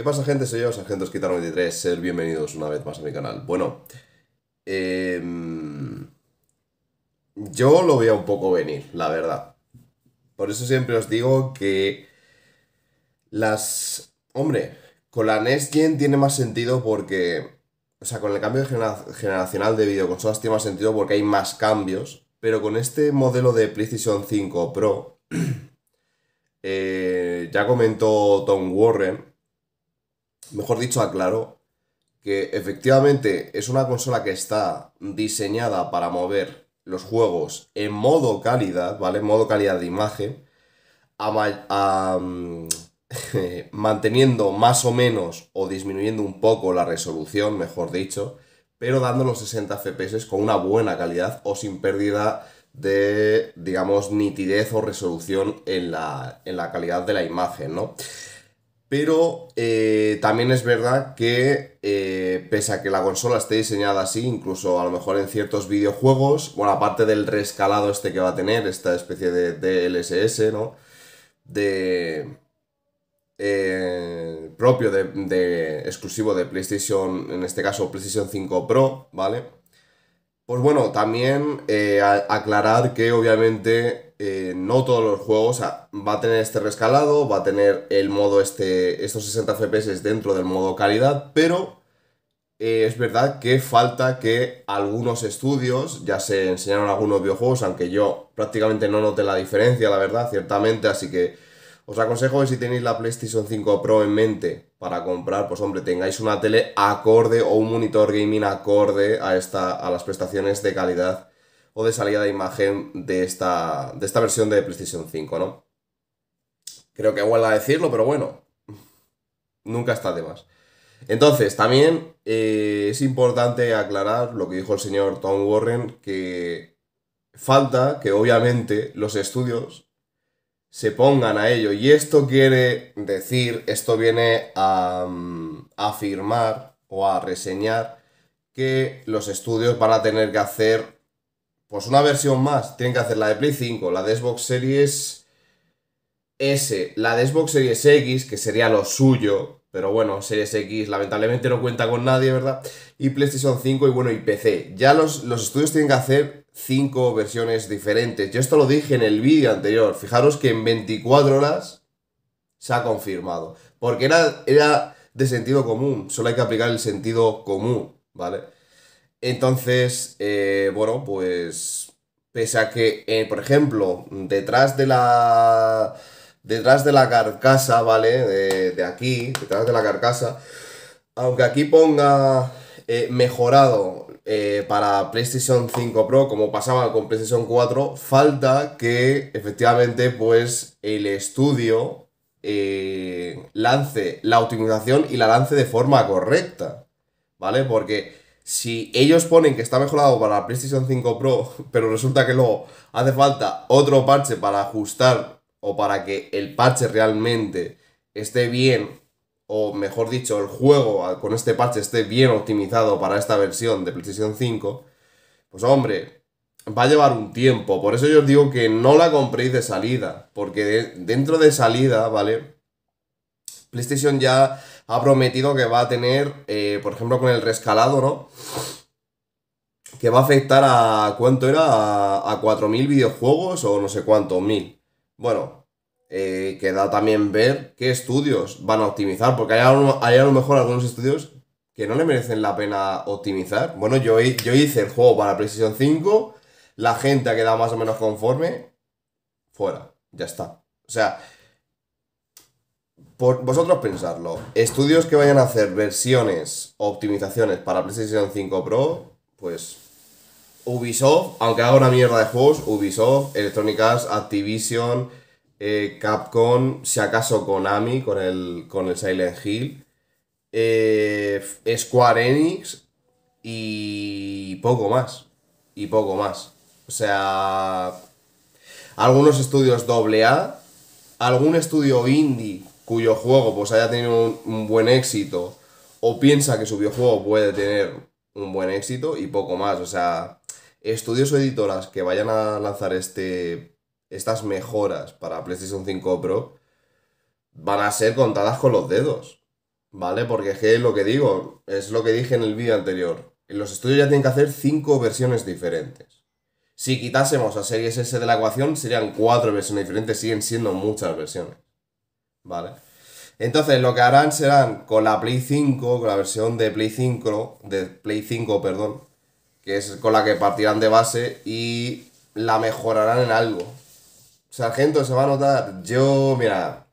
¿Qué pasa gente? Soy yo, Sargento Esquitar 93, ser bienvenidos una vez más a mi canal. Bueno, em, yo lo veía un poco venir, la verdad. Por eso siempre os digo que las... Hombre, con la Next Gen tiene más sentido porque... O sea, con el cambio generacional de videoconsolas tiene más sentido porque hay más cambios. Pero con este modelo de PlayStation 5 Pro, eh, ya comentó Tom Warren, mejor dicho, aclaro que efectivamente es una consola que está diseñada para mover los juegos en modo calidad, ¿vale? En modo calidad de imagen, mm, manteniendo más o menos o disminuyendo un poco la resolución, mejor dicho, pero dando los 60 FPS con una buena calidad o sin pérdida de, digamos, nitidez o resolución en la, en la calidad de la imagen, ¿no? Pero eh, también es verdad que eh, pese a que la consola esté diseñada así, incluso a lo mejor en ciertos videojuegos, bueno, aparte del rescalado este que va a tener, esta especie de, LSS, ¿no? De... Eh, propio de, exclusivo de PlayStation, en este caso PlayStation 5 Pro, ¿vale? Pues bueno, también aclarar que obviamente eh, no todos los juegos, o sea, va a tener este rescalado, va a tener el modo este, estos 60 FPS dentro del modo calidad, pero eh, es verdad que falta que algunos estudios, ya se enseñaron algunos videojuegos, aunque yo prácticamente no note la diferencia, la verdad, ciertamente, así que os aconsejo que si tenéis la PlayStation 5 Pro en mente para comprar, pues hombre, tengáis una tele acorde o un monitor gaming acorde a, esta, a las prestaciones de calidad o de salida de imagen de esta, de esta versión de PlayStation 5, ¿no? Creo que a decirlo, pero bueno, nunca está de más. Entonces, también eh, es importante aclarar lo que dijo el señor Tom Warren, que falta que obviamente los estudios se pongan a ello. Y esto quiere decir, esto viene a mm, afirmar o a reseñar que los estudios van a tener que hacer pues una versión más. Tienen que hacer la de Play 5, la de Xbox Series S, la de Xbox Series X, que sería lo suyo. Pero bueno, Series X lamentablemente no cuenta con nadie, ¿verdad? Y PlayStation 5 y bueno, y PC. Ya los, los estudios tienen que hacer 5 versiones diferentes. Yo esto lo dije en el vídeo anterior. Fijaros que en 24 horas se ha confirmado. Porque era, era de sentido común. Solo hay que aplicar el sentido común, ¿vale? Entonces, eh, bueno, pues pese a que, eh, por ejemplo, detrás de la... Detrás de la carcasa, ¿vale? De, aquí, detrás de la carcasa, aunque aquí ponga eh, mejorado para PlayStation 5 Pro, como pasaba con PlayStation 4, falta que efectivamente pues el estudio lance la optimización y la lance de forma correcta, ¿vale? Porque si ellos ponen que está mejorado para PlayStation 5 Pro, pero resulta que luego hace falta otro parche para ajustar o para que el parche realmente esté bien, o mejor dicho, el juego con este parche esté bien optimizado para esta versión de PlayStation 5, pues hombre, va a llevar un tiempo. Por eso yo os digo que no la compréis de salida, porque dentro de salida, ¿vale? PlayStation ya ha prometido que va a tener, eh, por ejemplo, con el rescalado, ¿no? Que va a afectar a, ¿cuánto era? A, 4.000 videojuegos o no sé cuánto, 1.000. Bueno, eh, queda también ver qué estudios van a optimizar, porque hay, a lo mejor algunos estudios que no le merecen la pena optimizar. Bueno, yo, yo hice el juego para PlayStation 5, la gente ha quedado más o menos conforme, fuera, ya está. O sea, vosotros pensarlo, estudios que vayan a hacer versiones o optimizaciones para PlayStation 5 Pro, pues Ubisoft, aunque haga una mierda de juegos, Ubisoft, Electronic Arts, Activision, eh, Capcom, si acaso Konami con el, con el Silent Hill, eh, Square Enix y poco más. Y poco más. O sea, algunos estudios AA algún estudio indie cuyo juego pues haya tenido un, buen éxito o piensa que su videojuego puede tener un buen éxito y poco más. O sea, estudios o editoras que vayan a lanzar este, estas mejoras para PlayStation 5 Pro van a ser contadas con los dedos. ¿Vale? Porque es lo que digo, es lo que dije en el vídeo anterior. Los estudios ya tienen que hacer 5 versiones diferentes. Si quitásemos a Series S de la ecuación, serían cuatro versiones diferentes, siguen siendo muchas versiones. ¿vale? Entonces lo que harán serán con la Play 5, con la versión de Play 5, de Play 5, perdón, que es con la que partirán de base y la mejorarán en algo. O sea, gente, se va a notar. Yo, mira.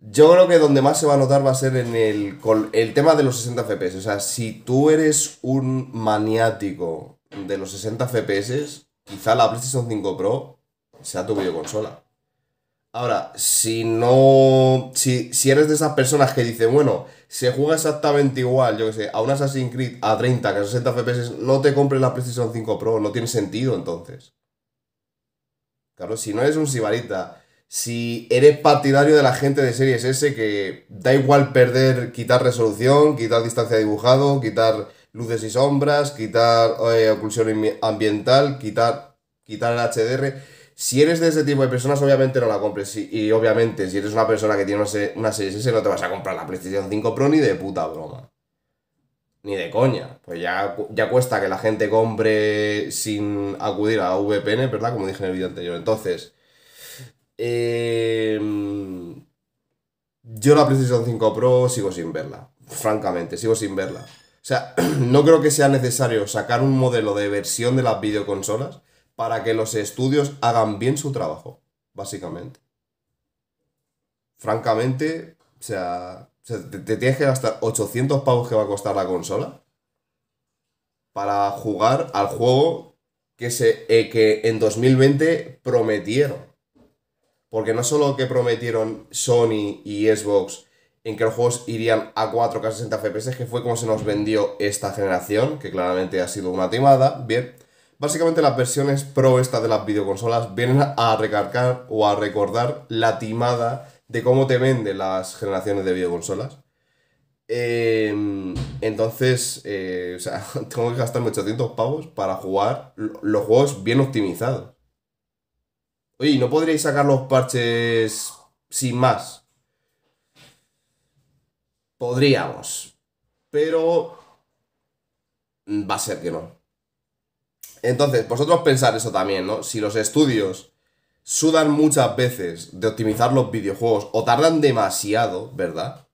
Yo creo que donde más se va a notar va a ser en el, el tema de los 60 FPS. O sea, si tú eres un maniático de los 60 FPS, quizá la PlayStation 5 Pro sea tu videoconsola. Ahora, si no. Si, eres de esas personas que dicen, bueno, se juega exactamente igual, yo que sé, a un Assassin's Creed a 30, que a 60 FPS, no te compres la PlayStation 5 Pro, no tiene sentido entonces. Claro, si no eres un sibarita, si eres partidario de la gente de Series S, que da igual perder, quitar resolución, quitar distancia de dibujado, quitar luces y sombras, quitar eh, oclusión ambiental, quitar, quitar el HDR si eres de ese tipo de personas, obviamente no la compres. Y, obviamente, si eres una persona que tiene una, una Series S, no te vas a comprar la PlayStation 5 Pro ni de puta broma. Ni de coña. Pues ya, ya cuesta que la gente compre sin acudir a VPN, ¿verdad? Como dije en el vídeo anterior. Entonces, eh, yo la PlayStation 5 Pro sigo sin verla. Francamente, sigo sin verla. O sea, no creo que sea necesario sacar un modelo de versión de las videoconsolas para que los estudios hagan bien su trabajo, básicamente. Francamente, o sea, te, tienes que gastar 800 pavos que va a costar la consola para jugar al juego que, se, eh, que en 2020 prometieron. Porque no solo que prometieron Sony y Xbox en que los juegos irían a 4K 60 FPS, que fue como se nos vendió esta generación, que claramente ha sido una timada, bien, Básicamente las versiones pro estas de las videoconsolas vienen a recargar o a recordar la timada de cómo te venden las generaciones de videoconsolas. Em, entonces, eh, o sea, tengo que gastarme 800 pavos para jugar los juegos bien optimizados. Oye, no podríais sacar los parches sin más? Podríamos, pero va a ser que no. Entonces, vosotros pensar eso también, ¿no? Si los estudios sudan muchas veces de optimizar los videojuegos o tardan demasiado, ¿verdad?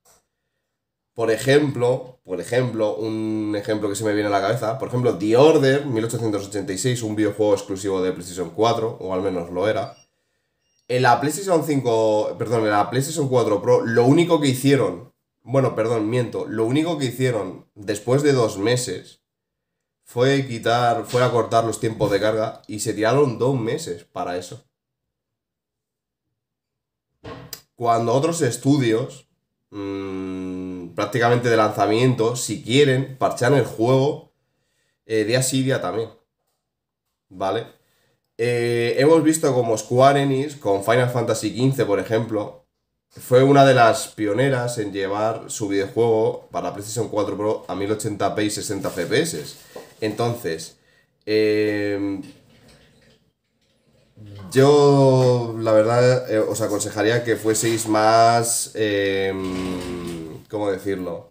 Por ejemplo, por ejemplo, un ejemplo que se me viene a la cabeza, por ejemplo, The Order 1886, un videojuego exclusivo de PlayStation 4, o al menos lo era. En la PlayStation 5, perdón, en la PlayStation 4 Pro, lo único que hicieron, bueno, perdón, miento, lo único que hicieron después de dos meses fue quitar, fue acortar los tiempos de carga y se tiraron dos meses para eso. Cuando otros estudios, mm, prácticamente de lanzamiento, si quieren, parchan el juego eh, día también. ¿Vale? Eh, hemos visto como Square Enix, con Final Fantasy XV, por ejemplo, fue una de las pioneras en llevar su videojuego para PlayStation 4 Pro a 1080p y 60 fps entonces, eh, yo la verdad eh, os aconsejaría que fueseis más... Eh, ¿Cómo decirlo?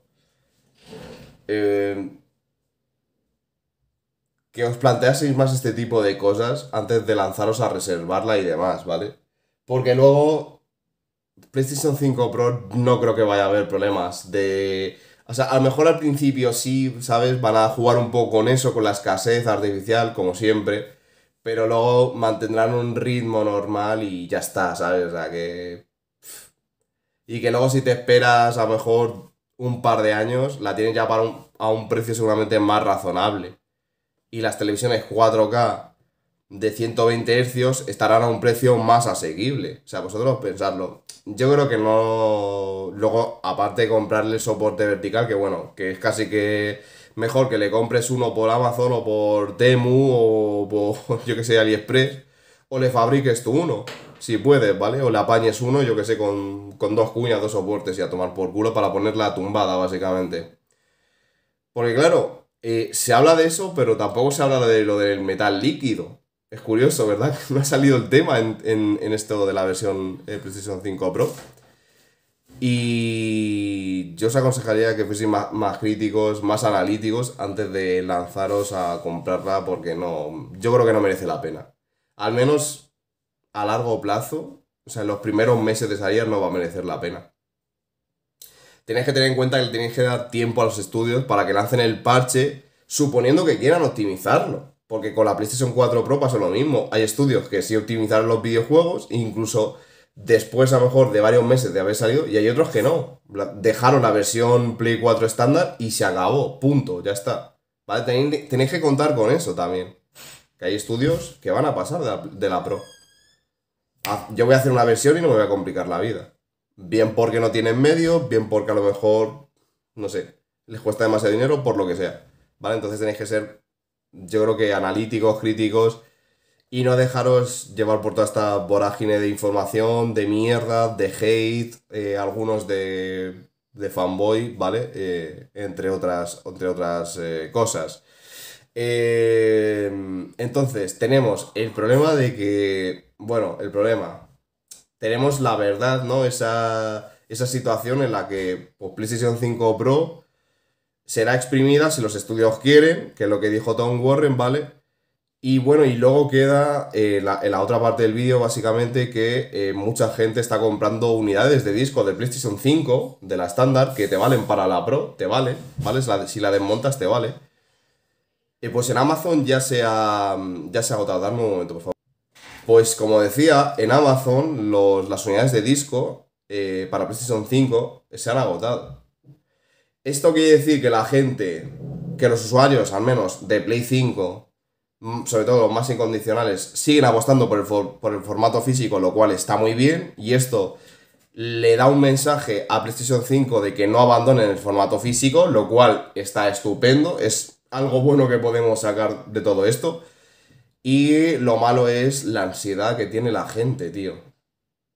que os planteaseis más este tipo de cosas antes de lanzaros a reservarla y demás, ¿vale? Porque luego PlayStation 5 Pro no creo que vaya a haber problemas de o sea, a lo mejor al principio sí, ¿sabes? Van a jugar un poco con eso, con la escasez artificial, como siempre. Pero luego mantendrán un ritmo normal y ya está, ¿sabes? O sea, que... Y que luego si te esperas a lo mejor un par de años, la tienes ya para a un precio seguramente más razonable. Y las televisiones 4K de 120 hercios estarán a un precio más asequible. O sea, vosotros pensadlo. Yo creo que no... Luego, aparte de comprarle soporte vertical, que bueno, que es casi que mejor que le compres uno por Amazon o por Temu o por, yo que sé, AliExpress, o le fabriques tú uno, si puedes, ¿vale? O le apañes uno, yo que sé, con, dos cuñas, dos soportes y a tomar por culo para ponerla tumbada, básicamente. Porque claro, eh, se habla de eso, pero tampoco se habla de lo del metal líquido. Es curioso, ¿verdad? No ha salido el tema en, esto de la versión eh, Precision 5 Pro. Y yo os aconsejaría que fueseis más, críticos, más analíticos antes de lanzaros a comprarla porque no, yo creo que no merece la pena. Al menos a largo plazo, o sea, en los primeros meses de salida no va a merecer la pena. Tenéis que tener en cuenta que tenéis que dar tiempo a los estudios para que lancen el parche, suponiendo que quieran optimizarlo. Porque con la PlayStation 4 Pro pasó lo mismo. Hay estudios que sí optimizaron los videojuegos, incluso después a lo mejor de varios meses de haber salido, y hay otros que no. Dejaron la versión Play 4 estándar y se acabó. Punto, ya está. ¿Vale? Tenéis, que contar con eso también. Que hay estudios que van a pasar de la, de la Pro. Ah, yo voy a hacer una versión y no me voy a complicar la vida. Bien porque no tienen medios, bien porque a lo mejor, no sé, les cuesta demasiado dinero, por lo que sea. ¿Vale? Entonces tenéis que ser yo creo que analíticos, críticos, y no dejaros llevar por toda esta vorágine de información, de mierda, de hate, eh, algunos de, de, fanboy, ¿vale? Eh, entre otras, entre otras eh, cosas. entonces, tenemos el problema de que, bueno, el problema, tenemos la verdad, ¿no? Esa, esa situación en la que pues, PlayStation 5 Pro será exprimida si los estudios quieren, que es lo que dijo Tom Warren, ¿vale? Y bueno, y luego queda eh, en la, otra parte del vídeo básicamente que eh, mucha gente está comprando unidades de disco de PlayStation 5, de la estándar, que te valen para la Pro, te valen ¿vale? Si la, desmontas te vale. Eh, pues en Amazon ya se ha, ya se ha agotado. Dame un momento, por favor. Pues como decía, en Amazon las unidades de disco para PlayStation 5 se han agotado. Esto quiere decir que la gente, que los usuarios al menos de Play 5, mm, sobre todo los más incondicionales, siguen apostando por el, formato físico, lo cual está muy bien. Y esto le da un mensaje a PlayStation 5 de que no abandonen el formato físico, lo cual está estupendo. Es algo bueno que podemos sacar de todo esto. Y lo malo es la ansiedad que tiene la gente, tío.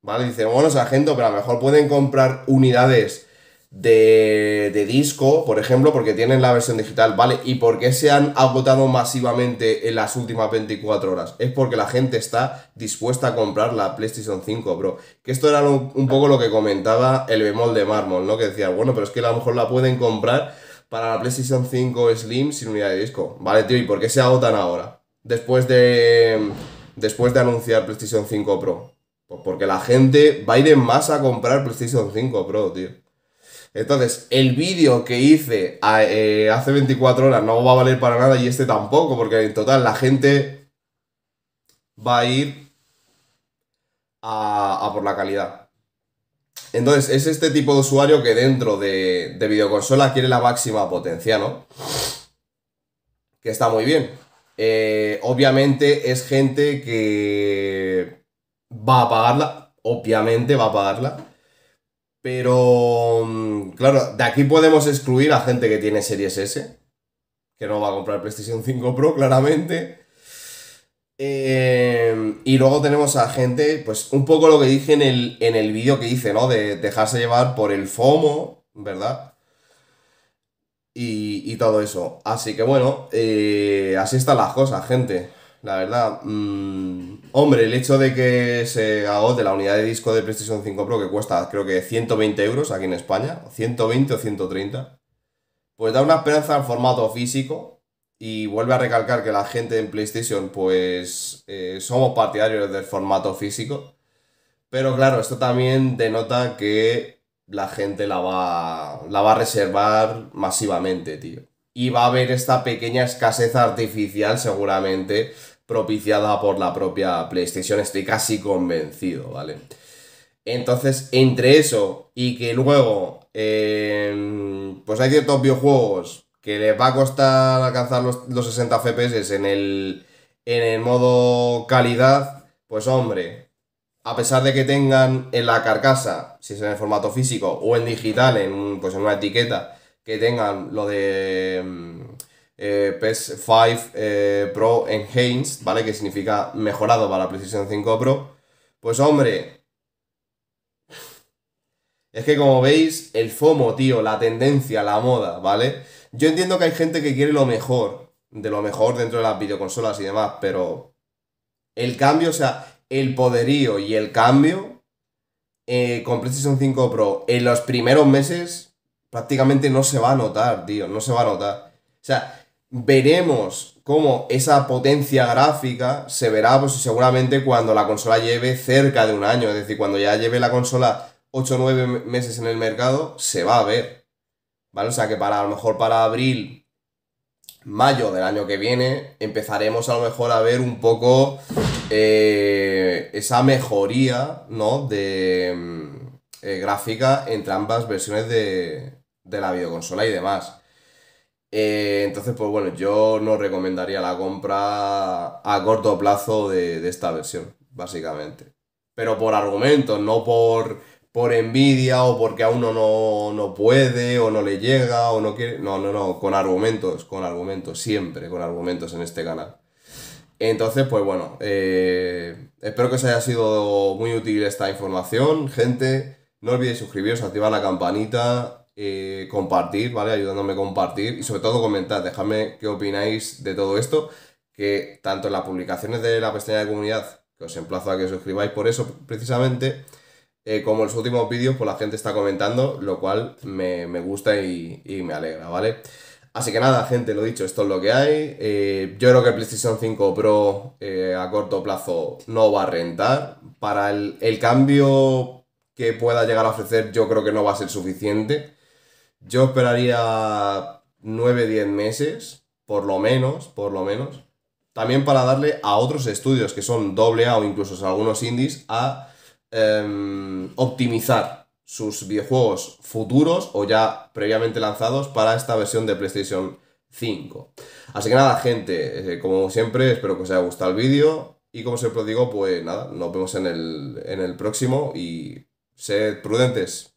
¿Vale? Dice, bueno, gente, pero a lo mejor pueden comprar unidades de, de, disco, por ejemplo, porque tienen la versión digital, ¿vale? ¿Y por qué se han agotado masivamente en las últimas 24 horas? Es porque la gente está dispuesta a comprar la PlayStation 5, Pro Que esto era un, poco lo que comentaba el bemol de mármol, ¿no? Que decía, bueno, pero es que a lo mejor la pueden comprar para la PlayStation 5 Slim sin unidad de disco. Vale, tío, ¿y por qué se agotan ahora? Después de. Después de anunciar PlayStation 5 Pro. Pues porque la gente va a ir en masa a comprar PlayStation 5 Pro, tío. Entonces, el vídeo que hice eh, hace 24 horas no va a valer para nada y este tampoco, porque en total la gente va a ir a, por la calidad. Entonces, es este tipo de usuario que dentro de, de videoconsola quiere la máxima potencia, ¿no? Que está muy bien. Eh, obviamente es gente que va a pagarla, obviamente va a pagarla. Pero, mm, claro, de aquí podemos excluir a gente que tiene Series S, que no va a comprar PlayStation 5 Pro, claramente. Eh, y luego tenemos a gente, pues un poco lo que dije en el, vídeo que hice, ¿no? De dejarse llevar por el FOMO, ¿verdad? Y, todo eso. Así que bueno, eh, así están las cosas, gente. La verdad, mm, hombre, el hecho de que se agote la unidad de disco de PlayStation 5 Pro, que cuesta creo que 120 euros aquí en España, 120 o 130, pues da una esperanza al formato físico y vuelve a recalcar que la gente en PlayStation, pues eh, somos partidarios del formato físico. Pero claro, esto también denota que la gente la la va a reservar masivamente, tío y va a haber esta pequeña escasez artificial seguramente propiciada por la propia PlayStation, estoy casi convencido, ¿vale? Entonces, entre eso y que luego, em, pues hay ciertos videojuegos que les va a costar alcanzar los, 60 FPS en el, en el modo calidad, pues hombre, a pesar de que tengan en la carcasa, si es en el formato físico o en digital, en, pues en una etiqueta, que tengan lo de mm, eh, PS5 eh, Pro Enhanced, ¿vale? Que significa mejorado para la PlayStation 5 Pro. Pues hombre, es que como veis, el FOMO, tío, la tendencia, la moda, ¿vale? Yo entiendo que hay gente que quiere lo mejor, de lo mejor dentro de las videoconsolas y demás, pero el cambio, o sea, el poderío y el cambio eh, con PlayStation 5 Pro en los primeros meses prácticamente no se va a notar, tío, no se va a notar. O sea, veremos cómo esa potencia gráfica se verá pues, seguramente cuando la consola lleve cerca de un año, es decir, cuando ya lleve la consola 8 o 9 meses en el mercado, se va a ver. ¿Vale? O sea que para a lo mejor para abril, mayo del año que viene, empezaremos a lo mejor a ver un poco eh, esa mejoría, ¿no? De mm, eh, gráfica entre ambas versiones de, de la videoconsola y demás. Eh, entonces, pues bueno, yo no recomendaría la compra a corto plazo de, esta versión, básicamente. Pero por argumentos, no por, por envidia o porque a uno no, puede o no le llega o no quiere. No, no, no, con argumentos, con argumentos, siempre con argumentos en este canal. Entonces, pues bueno, eh, espero que os haya sido muy útil esta información, gente. No olvidéis suscribiros, activar la campanita eh, compartir, ¿vale? Ayudándome a compartir y sobre todo comentar, dejadme qué opináis de todo esto, que tanto en las publicaciones de la pestaña de comunidad, que os emplazo a que os suscribáis por eso precisamente, eh, como en los últimos vídeos, pues la gente está comentando, lo cual me, gusta y, me alegra, ¿vale? Así que nada, gente, lo dicho, esto es lo que hay. Eh, yo creo que el PlayStation 5 Pro a corto plazo no va a rentar. Para el, el cambio que pueda llegar a ofrecer, yo creo que no va a ser suficiente yo esperaría 9-10 meses, por lo menos, por lo menos. También para darle a otros estudios que son doble A o incluso algunos indies a em, optimizar sus videojuegos futuros o ya previamente lanzados para esta versión de PlayStation 5. Así que nada, gente, eh, como siempre, espero que os haya gustado el vídeo. Y como siempre os digo, pues nada, nos vemos en el, en el próximo y sed prudentes.